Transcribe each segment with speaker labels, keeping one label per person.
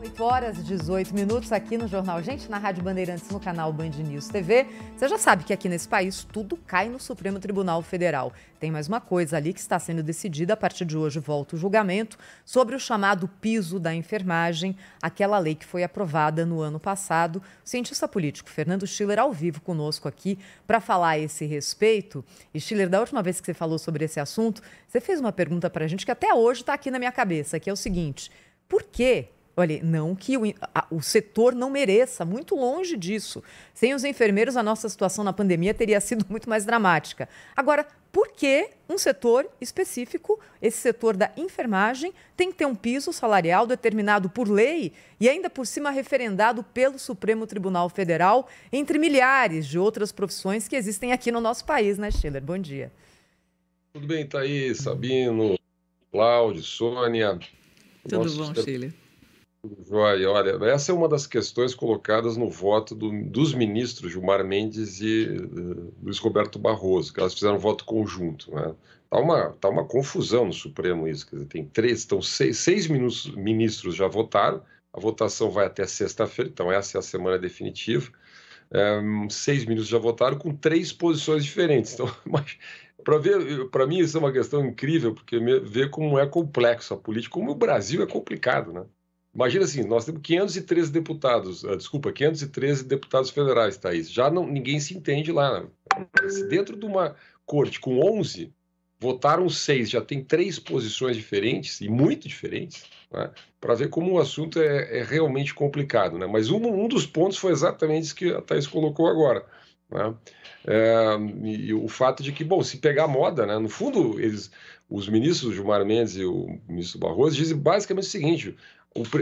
Speaker 1: 8 horas e 18 minutos aqui no Jornal Gente, na Rádio Bandeirantes, no canal Band News TV. Você já sabe que aqui nesse país tudo cai no Supremo Tribunal Federal. Tem mais uma coisa ali que está sendo decidida. A partir de hoje volta o julgamento sobre o chamado piso da enfermagem, aquela lei que foi aprovada no ano passado. O cientista político Fernando Schiller ao vivo conosco aqui para falar a esse respeito. E Schiller, da última vez que você falou sobre esse assunto, você fez uma pergunta para a gente que até hoje está aqui na minha cabeça, que é o seguinte. Por que Olha, não que o, a, o setor não mereça, muito longe disso. Sem os enfermeiros, a nossa situação na pandemia teria sido muito mais dramática. Agora, por que um setor específico, esse setor da enfermagem, tem que ter um piso salarial determinado por lei e ainda por cima referendado pelo Supremo Tribunal Federal, entre milhares de outras profissões que existem aqui no nosso país, né, Schiller? Bom dia.
Speaker 2: Tudo bem, Thaís, Sabino, Cláudio, Sônia. Tudo bom, Schiller? Joia, olha, essa é uma das questões colocadas no voto do, dos ministros Gilmar Mendes e uh, Luiz Roberto Barroso, que elas fizeram voto conjunto. Né? Tá, uma, tá uma confusão no Supremo isso, quer dizer, tem três, estão seis, seis ministros já votaram, a votação vai até sexta-feira, então essa é a semana definitiva. Um, é, seis ministros já votaram com três posições diferentes. Então, para ver, para mim isso é uma questão incrível, porque ver como é complexo a política, como o Brasil é complicado, né? Imagina assim, nós temos 513 deputados, ah, desculpa, 513 deputados federais, Thaís. Já não, ninguém se entende lá. Se dentro de uma corte com 11, votaram seis, já tem três posições diferentes e muito diferentes, né, para ver como o assunto é, é realmente complicado. Né? Mas um, um, dos pontos foi exatamente isso que a Thaís colocou agora. Né? É, e o fato de que, bom, se pegar moda, né, no fundo, eles, os ministros Gilmar Mendes e o ministro Barroso dizem basicamente o seguinte: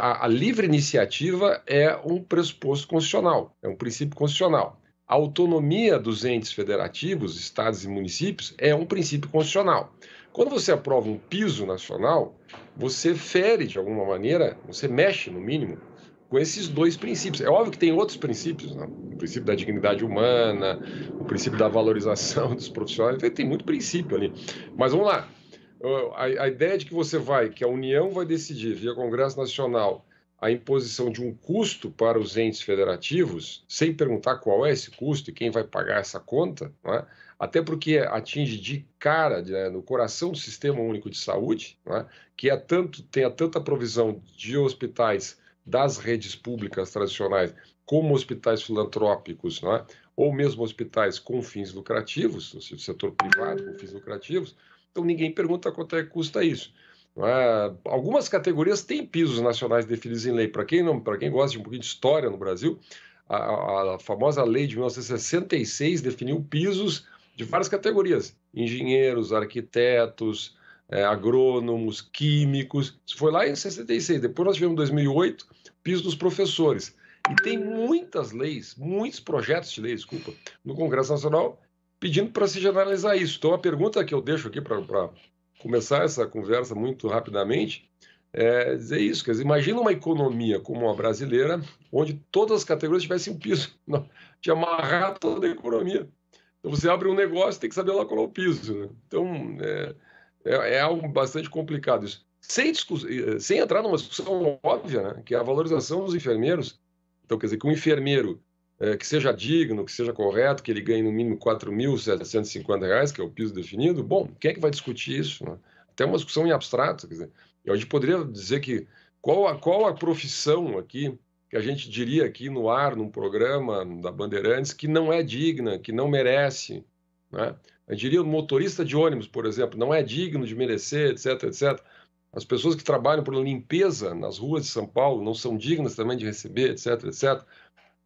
Speaker 2: a, livre iniciativa é um pressuposto constitucional, é um princípio constitucional. A autonomia dos entes federativos, estados e municípios, é um princípio constitucional. Quando você aprova um piso nacional, você fere, de alguma maneira, você mexe, no mínimo, com esses dois princípios. É óbvio que tem outros princípios, né? o princípio da dignidade humana, o princípio da valorização dos profissionais, tem muito princípio ali. Mas vamos lá, a, a ideia de que você vai, que a União vai decidir via Congresso Nacional a imposição de um custo para os entes federativos, sem perguntar qual é esse custo e quem vai pagar essa conta, é? até porque atinge de cara, né, no coração do Sistema Único de Saúde, é? que é tanto, tenha tanta provisão de hospitais das redes públicas tradicionais, como hospitais filantrópicos, é? ou mesmo hospitais com fins lucrativos, ou seja, do setor privado com fins lucrativos, então ninguém pergunta quanto é que custa isso. É? Algumas categorias têm pisos nacionais definidos em lei. Para quem, quem gosta de um pouquinho de história no Brasil, a, a, a famosa lei de 1966 definiu pisos de várias categorias: engenheiros, arquitetos, é, agrônomos, químicos. Isso foi lá em 66. Depois nós tivemos em 2008 piso dos professores. E tem muitas leis, muitos projetos de lei, desculpa, no Congresso Nacional pedindo para se generalizar isso. Então, a pergunta que eu deixo aqui para começar essa conversa muito rapidamente é dizer isso. Quer dizer, imagina uma economia como a brasileira, onde todas as categorias tivessem um piso, de amarrar toda a economia. Então, você abre um negócio tem que saber lá qual é o piso. Né? Então, é, é, é, algo bastante complicado isso. Sem, eh, sem entrar numa discussão óbvia, né? que é a valorização dos enfermeiros. Então, quer dizer, que um enfermeiro é, que seja digno, que seja correto, que ele ganhe no mínimo R$ reais, que é o piso definido, bom, quem é que vai discutir isso? Né? Até uma discussão em abstrato. Quer dizer, a gente poderia dizer que qual a, qual a profissão aqui que a gente diria aqui no ar, num programa da Bandeirantes, que não é digna, que não merece. Né? Eu diria o motorista de ônibus, por exemplo, não é digno de merecer, etc, etc. As pessoas que trabalham por limpeza nas ruas de São Paulo não são dignas também de receber, etc, etc.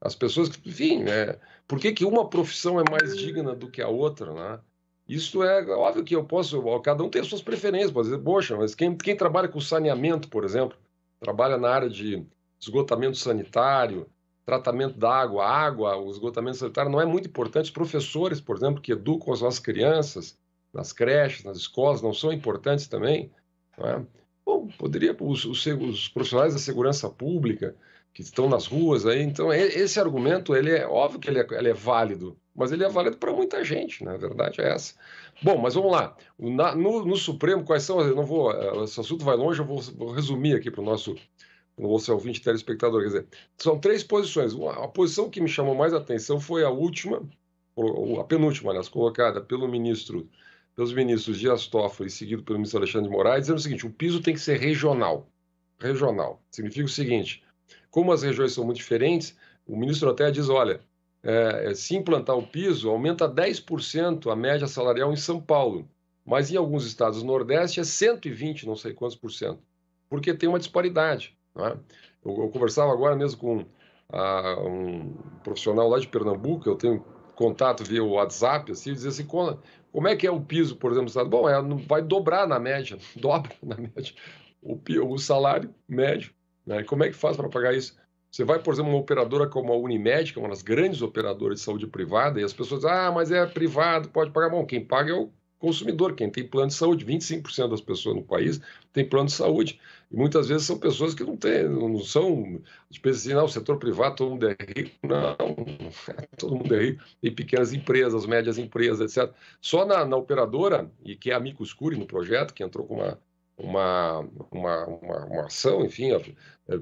Speaker 2: As pessoas, que enfim, é, por que, que uma profissão é mais digna do que a outra, né? Isso é óbvio que eu posso, cada um tem suas preferências, pode dizer, poxa, mas quem, quem trabalha com saneamento, por exemplo, trabalha na área de esgotamento sanitário, tratamento da água, a água, o esgotamento sanitário não é muito importante. Os professores, por exemplo, que educam as nossas crianças nas creches, nas escolas, não são importantes também. Não é? Bom, poderia os, os, os, profissionais da segurança pública que estão nas ruas aí, então esse argumento ele é óbvio que ele é, ele é válido, mas ele é válido para muita gente, na né? verdade é essa. Bom, mas vamos lá. no, no Supremo quais são? Eu não vou, eh, esse assunto vai longe, eu vou, vou resumir aqui para o nosso no nosso ouvinte telespectador, quer dizer, são três posições. A posição que me chamou mais atenção foi a última, a penúltima, aliás, colocada pelo ministro pelos ministros Dias Toffoli, seguido pelo ministro Alexandre de Moraes, dizendo o seguinte: o piso tem que ser regional. Regional. Significa o seguinte: como as regiões são muito diferentes, o ministro até diz: olha, é, é se implantar o piso, aumenta 10% a média salarial em São Paulo, mas em alguns estados do Nordeste é 120, não sei quantos por cento, porque tem uma disparidade. É? Eu, eu, conversava agora mesmo com a, ah, um profissional lá de Pernambuco, eu tenho contato via WhatsApp, assim, e dizer assim, como é que é o piso, por exemplo, do Bom, é, vai dobrar na média, dobra na média o, o salário médio. Né? Como é que faz para pagar isso? Você vai, por exemplo, uma operadora como a Unimed, que é uma das grandes operadoras de saúde privada, e as pessoas dizem, ah, mas é privado, pode pagar. Bom, quem paga é o consumidor, quem tem plano de saúde. 25% das pessoas no país tem plano de saúde. E muitas vezes são pessoas que não têm, não são, as pessoas não, o setor privado todo mundo é rico. Não, todo mundo é rico. Tem pequenas empresas, médias empresas, etc. Só na, na operadora, e que é a Mico Escure no projeto, que entrou com uma, uma, uma, uma, uma ação, enfim, é,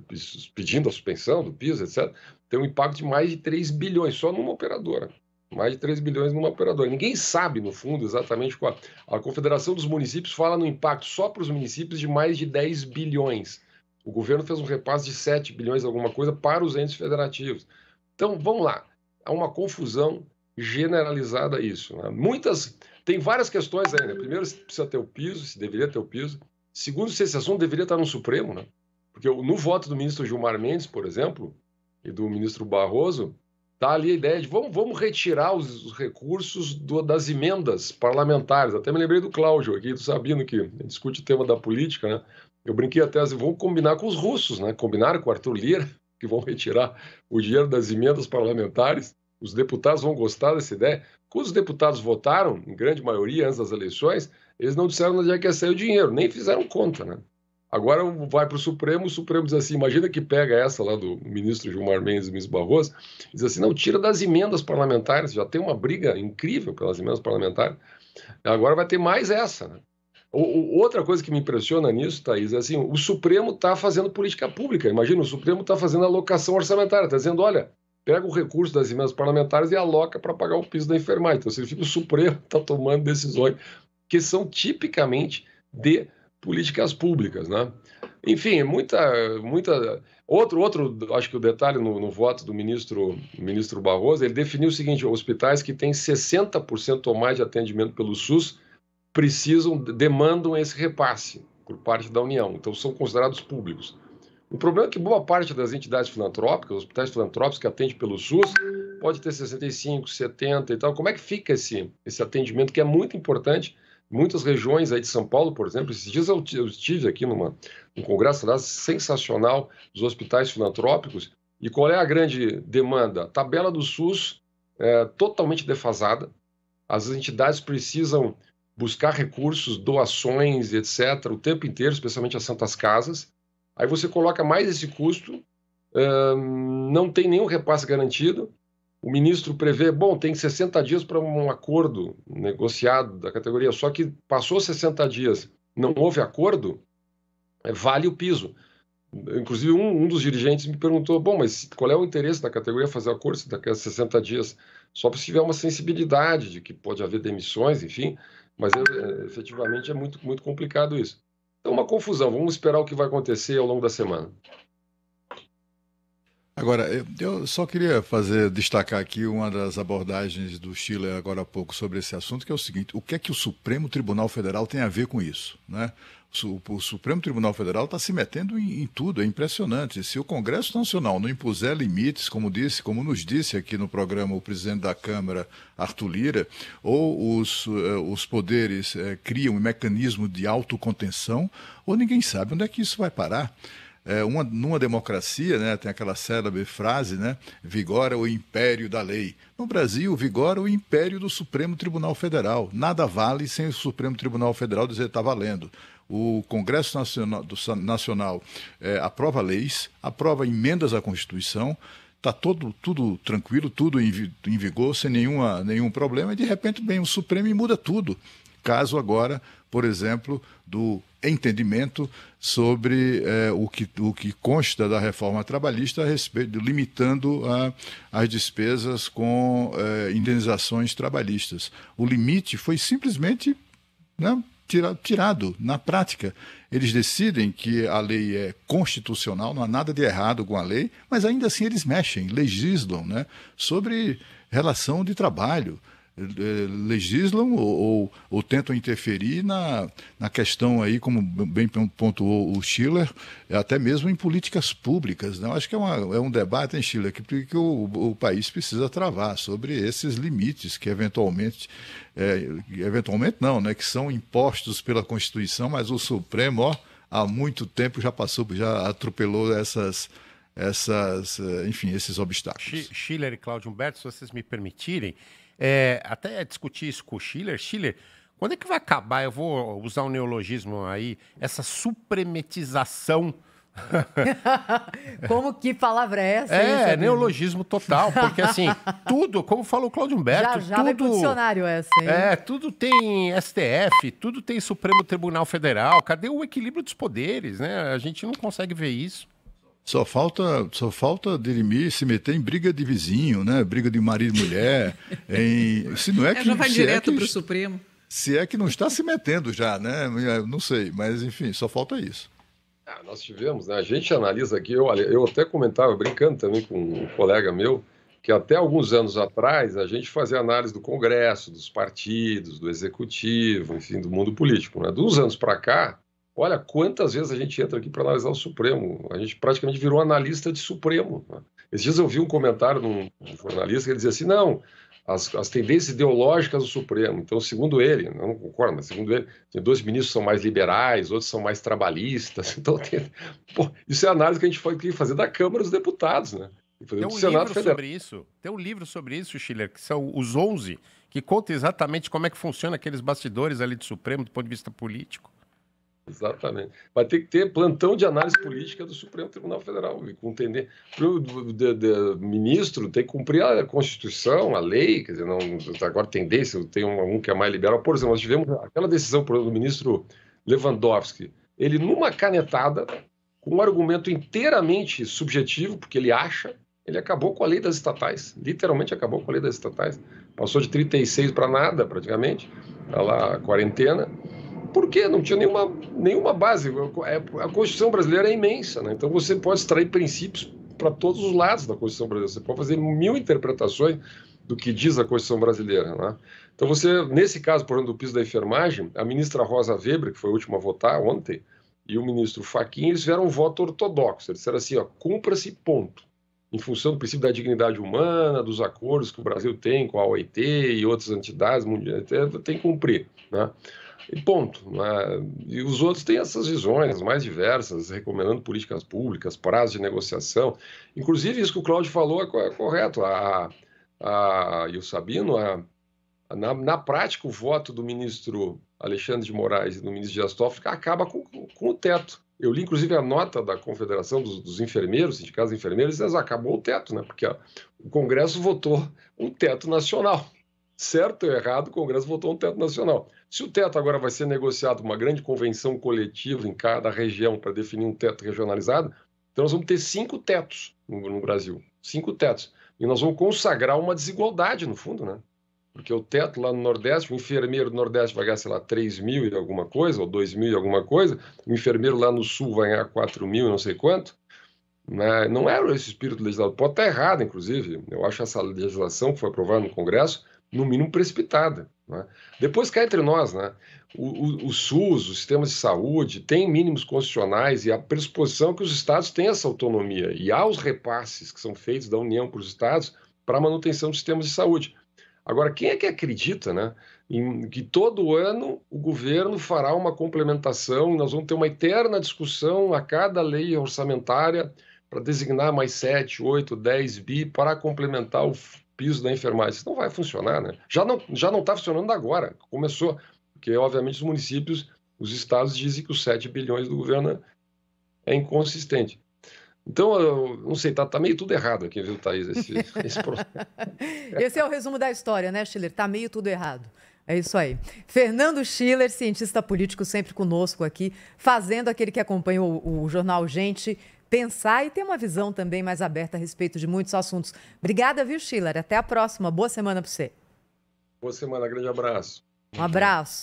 Speaker 2: pedindo a suspensão do piso, etc., tem um impacto de mais de 3 bilhões só numa operadora. Mais de 3 bilhões numa operadora. Ninguém sabe, no fundo, exatamente qual. A Confederação dos Municípios fala no impacto só para os municípios de mais de 10 bilhões. O governo fez um repasse de 7 bilhões, alguma coisa, para os entes federativos. Então, vamos lá. Há uma confusão generalizada isso. Né? Muitas. Tem várias questões ainda né? Primeiro, se precisa ter o piso, se deveria ter o piso. Segundo, se esse assunto deveria estar no Supremo, né? Porque no voto do ministro Gilmar Mendes, por exemplo, e do ministro Barroso, Está ali a ideia de vamos, vamos retirar os recursos do, das emendas parlamentares. Até me lembrei do Cláudio aqui, do Sabino, que discute o tema da política, né? Eu brinquei até, assim, vamos combinar com os russos, né? Combinaram com o Arthur Lira, que vão retirar o dinheiro das emendas parlamentares. Os deputados vão gostar dessa ideia. Quando os deputados votaram, em grande maioria, antes das eleições, eles não disseram onde é que ia sair o dinheiro, nem fizeram conta, né? Agora vai para o Supremo, o Supremo diz assim: imagina que pega essa lá do ministro Gilmar Mendes e ministro Barroso, diz assim: não, tira das emendas parlamentares, já tem uma briga incrível pelas emendas parlamentares, agora vai ter mais essa. Né? Outra coisa que me impressiona nisso, Thaís, é assim: o Supremo está fazendo política pública. Imagina, o Supremo está fazendo alocação orçamentária, está dizendo: olha, pega o recurso das emendas parlamentares e aloca para pagar o piso da enfermagem. Então significa que o Supremo está tomando decisões que são tipicamente de políticas públicas, né? Enfim, muita, muita. Outro, outro, acho que o detalhe no, no voto do ministro, ministro Barroso, ele definiu o seguinte: hospitais que têm 60% ou mais de atendimento pelo SUS precisam, demandam esse repasse por parte da União. Então são considerados públicos. O problema é que boa parte das entidades filantrópicas, hospitais filantrópicos que atendem pelo SUS, pode ter 65, 70 e tal. Como é que fica esse, esse atendimento que é muito importante? Muitas regiões aí de São Paulo, por exemplo, esses dias eu, estive aqui numa, num congresso sensacional dos hospitais filantrópicos. E qual é a grande demanda? Tabela do SUS é, totalmente defasada. As entidades precisam buscar recursos, doações, etc., o tempo inteiro, especialmente as Santas Casas. Aí você coloca mais esse custo, não tem nenhum repasse garantido, o ministro prevê, bom, tem 60 dias para um acordo negociado da categoria, só que passou 60 dias, não houve acordo, é, vale o piso. Inclusive, um, um dos dirigentes me perguntou, bom, mas qual é o interesse da categoria fazer acordo se daqui a 60 dias? Só para se tiver uma sensibilidade de que pode haver demissões, enfim, mas é, efetivamente é muito, muito complicado isso. Então, uma confusão, vamos esperar o que vai acontecer ao longo da semana.
Speaker 3: Agora, eu só queria fazer destacar aqui uma das abordagens do Chile agora há pouco sobre esse assunto, que é o seguinte: o que é que o Supremo Tribunal Federal tem a ver com isso? Né? O Supremo Tribunal Federal está se metendo em, em, tudo, é impressionante. Se o Congresso Nacional não impuser limites, como disse, como nos disse aqui no programa o presidente da Câmara, Arthur Lira, ou os, eh, os poderes eh, criam um mecanismo de autocontenção, ou ninguém sabe onde é que isso vai parar. É, uma, numa democracia, né, tem aquela célebre frase, né, vigora o império da lei. No Brasil, vigora o império do Supremo Tribunal Federal. Nada vale sem o Supremo Tribunal Federal dizer está valendo o Congresso Nacional, do, Nacional é, aprova leis, aprova emendas à Constituição, está tudo tranquilo, tudo em, em, vigor, sem nenhuma, nenhum problema, e de repente vem o Supremo e muda tudo caso agora, por exemplo, do entendimento sobre eh, o, que, o que consta da reforma trabalhista a respeito, limitando a, as despesas com eh, indenizações trabalhistas. O limite foi simplesmente né, tirado na prática. Eles decidem que a lei é constitucional, não há nada de errado com a lei, mas ainda assim eles mexem, legislam né, sobre relação de trabalho legislam ou, ou, ou, tentam interferir na, na questão aí, como bem pontuou o Schiller, até mesmo em políticas públicas. Né? Eu acho que é, uma, é um debate, hein, Schiller, que, que o, o país precisa travar sobre esses limites que eventualmente, é, eventualmente não, né? que são impostos pela Constituição, mas o Supremo, ó, há muito tempo já passou, já atropelou essas essas, é, enfim, esses obstáculos. Schiller e Cláudio Humberto, se vocês me permitirem, é, até discutir isso com o Schiller. Schiller, quando é que vai acabar? Eu vou usar um neologismo aí, essa supremetização.
Speaker 1: como que palavra é essa? É, neologismo
Speaker 3: total, porque assim, tudo, como falou o Claudio Humberto, já, já tudo, dicionário essa, hein? É, tudo tem STF, tudo tem Supremo Tribunal Federal. Cadê o equilíbrio dos poderes, né? A gente não consegue ver isso. Só falta, só falta dirimir, se meter em briga de vizinho, né? Briga de marido e mulher. em, se não é que, é, já vai direto é para o Supremo. Se é que não está se metendo já, né? Não sei, mas enfim, só falta isso.
Speaker 2: Ah, nós tivemos, né? A gente analisa aqui, eu, eu até comentava, brincando também com um colega meu, que até alguns anos atrás a gente fazia análise do Congresso, dos partidos, do Executivo, enfim, do mundo político. Né? Dos anos para cá, Olha quantas vezes a gente entra aqui para analisar o Supremo. A gente praticamente virou analista de Supremo. Né? Esses dias eu vi um comentário de um jornalista que dizia assim: não, as, as, tendências ideológicas do Supremo. Então, segundo ele, né, não concordo, mas segundo ele, dois ministros são mais liberais, outros são mais trabalhistas. Então, tem, pô, isso é a análise que a gente tem que fazer da Câmara dos Deputados, né? Tem, um Senado livro Federal. sobre isso,
Speaker 3: tem um livro sobre isso, Schiller, que são os 11, que conta exatamente como é que funciona aqueles bastidores ali do Supremo
Speaker 2: do ponto de vista político. Exatamente. Vai ter que ter plantão de análise política do Supremo Tribunal Federal. E contender. o ministro, tem que cumprir a Constituição, a lei. Quer dizer, não, agora tendência, tem um, um que é mais liberal. Por exemplo, nós tivemos aquela decisão por exemplo, do ministro Lewandowski. Ele, numa canetada, com um argumento inteiramente subjetivo, porque ele acha, ele acabou com a lei das estatais. Literalmente acabou com a lei das estatais. Passou de 36 para nada, praticamente, tá lá a quarentena. Por quê? Não tinha nenhuma, nenhuma base. É, a Constituição brasileira é imensa, né? então você pode extrair princípios para todos os lados da Constituição brasileira. Você pode fazer mil interpretações do que diz a Constituição brasileira. Né? Então, você, nesse caso, por exemplo, do piso da enfermagem, a ministra Rosa Weber, que foi a última a votar ontem, e o ministro Faquinha eles fizeram um voto ortodoxo. Eles disseram assim: ó, cumpra-se, ponto. Em função do princípio da dignidade humana, dos acordos que o Brasil tem com a OIT e outras entidades mundiais, tem que cumprir. Né? E ponto. Né? E os outros têm essas visões mais diversas, recomendando políticas públicas, prazos de negociação. Inclusive, isso que o Cláudio falou é, é correto. A, a, e o Sabino, a, na, na, prática, o voto do ministro Alexandre de Moraes e do ministro Dias Toffoli acaba com, com o teto. Eu li, inclusive, a nota da Confederação dos, dos Enfermeiros, Sindicatos Enfermeiros, eles acabou o teto, né? porque ó, o Congresso votou um teto nacional certo ou errado, o Congresso votou um teto nacional. Se o teto agora vai ser negociado uma grande convenção coletiva em cada região para definir um teto regionalizado, então nós vamos ter cinco tetos no, no Brasil, cinco tetos. E nós vamos consagrar uma desigualdade, no fundo, né? Porque o teto lá no Nordeste, o enfermeiro do Nordeste vai ganhar, sei lá, 3 mil e alguma coisa, ou 2 mil e alguma coisa, o enfermeiro lá no Sul vai ganhar 4 mil e não sei quanto, né? não era esse espírito legislado. Pode estar errado, inclusive. Eu acho essa legislação que foi aprovada no Congresso no mínimo precipitada. Né? Depois cai entre nós, né? o, o, o SUS, os sistemas de saúde, tem mínimos constitucionais e a pressuposição é que os estados têm essa autonomia e há os repasses que são feitos da União para os estados para a manutenção dos sistemas de saúde. Agora, quem é que acredita né, em que todo ano o governo fará uma complementação e nós vamos ter uma eterna discussão a cada lei orçamentária para designar mais 7, 8, 10 bi para complementar o piso da enfermagem. Isso não vai funcionar, né? Já não já não está funcionando agora. Começou, porque obviamente os municípios, os estados dizem que os 7 bilhões do governo é inconsistente. Então, eu não sei, tá, tá meio tudo errado aqui, viu, Thaís? Esse, esse...
Speaker 1: esse é o resumo da história, né, Schiller? Tá meio tudo errado. É isso aí. Fernando Schiller, cientista político, sempre conosco aqui, fazendo aquele que acompanha o, o jornal Gente pensar e ter uma visão também mais aberta a respeito de muitos assuntos. Obrigada, viu, Schiller? Até a próxima. Boa semana para você.
Speaker 2: Boa semana, grande abraço. Um abraço.